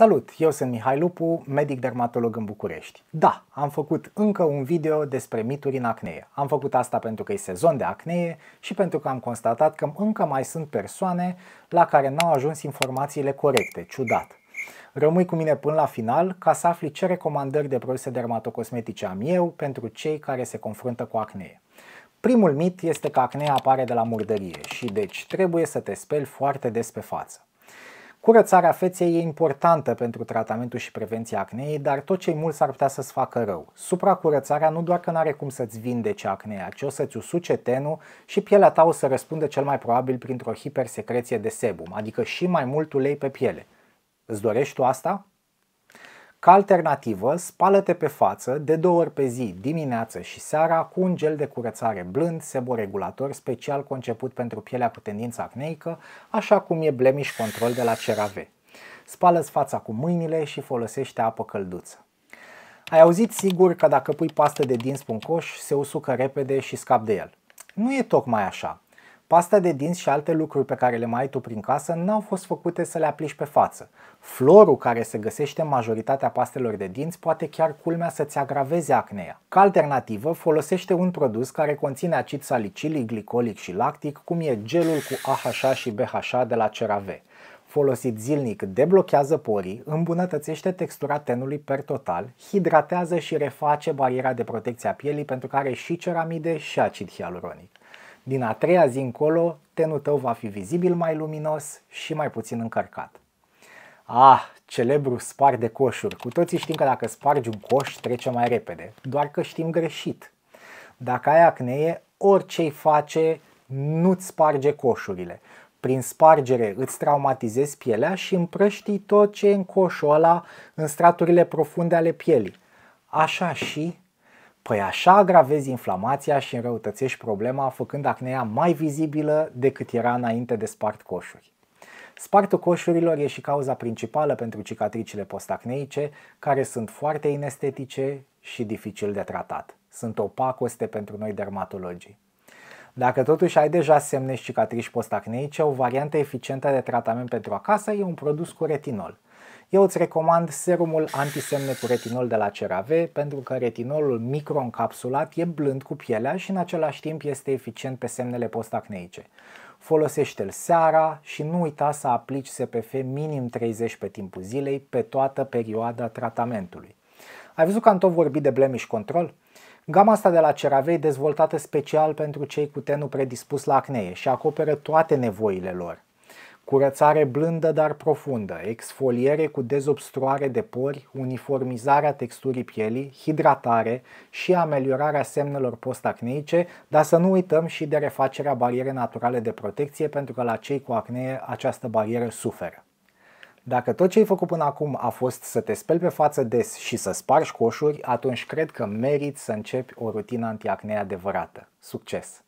Salut, eu sunt Mihai Lupu, medic dermatolog în București. Da, am făcut încă un video despre mituri în acnee. Am făcut asta pentru că e sezon de acnee și pentru că am constatat că încă mai sunt persoane la care n-au ajuns informațiile corecte, ciudat. Rămâi cu mine până la final ca să afli ce recomandări de produse dermatocosmetice am eu pentru cei care se confruntă cu acnee. Primul mit este că acnea apare de la murdărie și deci trebuie să te speli foarte des pe față. Curățarea feței e importantă pentru tratamentul și prevenția acneei, dar tot ce mult s-ar putea să-ți facă rău. Supracurățarea nu doar că nu are cum să-ți vindece acnea, ci o să-ți usuce tenul și pielea ta o să răspundă cel mai probabil printr-o hipersecreție de sebum, adică și mai mult ulei pe piele. Îți dorești tu asta? Ca alternativă, spală-te pe față de două ori pe zi, dimineață și seara, cu un gel de curățare blând, seboregulator special conceput pentru pielea cu tendință acneică, așa cum e Blemish Control de la CeraVe. Spală-ți fața cu mâinile și folosește apă călduță. Ai auzit sigur că dacă pui pastă de dinți pe un coș, se usucă repede și scap de el. Nu e tocmai așa. Pasta de dinți și alte lucruri pe care le mai ai tu prin casă n-au fost făcute să le aplici pe față. Florul care se găsește în majoritatea pastelor de dinți poate chiar culmea să-ți agraveze acnea. Ca alternativă, folosește un produs care conține acid salicilic, glicolic și lactic, cum e gelul cu AHA și BHA de la CeraVe folosit zilnic deblochează porii, îmbunătățește textura tenului per total, hidratează și reface bariera de protecție a pielii pentru care și ceramide și acid hialuronic. Din a treia zi încolo, tenul tău va fi vizibil mai luminos și mai puțin încărcat. Ah, celebru spar de coșuri. Cu toții știm că dacă spargi un coș, trece mai repede. Doar că știm greșit. Dacă ai acnee, orice îi face, nu-ți sparge coșurile. Prin spargere îți traumatizezi pielea și împrăștii tot ce e în coșul ăla în straturile profunde ale pielii. Așa și Păi așa agravezi inflamația și înrăutățești problema făcând acnea mai vizibilă decât era înainte de spart coșuri. Spartul coșurilor e și cauza principală pentru cicatricile postacneice, care sunt foarte inestetice și dificil de tratat. Sunt opacoste pentru noi dermatologii. Dacă totuși ai deja semne și cicatrici postacneice, o variantă eficientă de tratament pentru acasă e un produs cu retinol – eu îți recomand serumul antisemne cu retinol de la CeraVe pentru că retinolul microencapsulat e blând cu pielea și în același timp este eficient pe semnele postacneice. Folosește-l seara și nu uita să aplici SPF minim 30 pe timpul zilei pe toată perioada tratamentului. Ai văzut că am tot vorbit de blemish control? Gama asta de la CeraVe e dezvoltată special pentru cei cu tenul predispus la acnee și acoperă toate nevoile lor curățare blândă dar profundă, exfoliere cu dezobstruare de pori, uniformizarea texturii pielii, hidratare și ameliorarea semnelor postacneice, dar să nu uităm și de refacerea barierei naturale de protecție pentru că la cei cu acne această barieră suferă. Dacă tot ce ai făcut până acum a fost să te speli pe față des și să spargi coșuri, atunci cred că meriți să începi o rutină antiacne adevărată. Succes!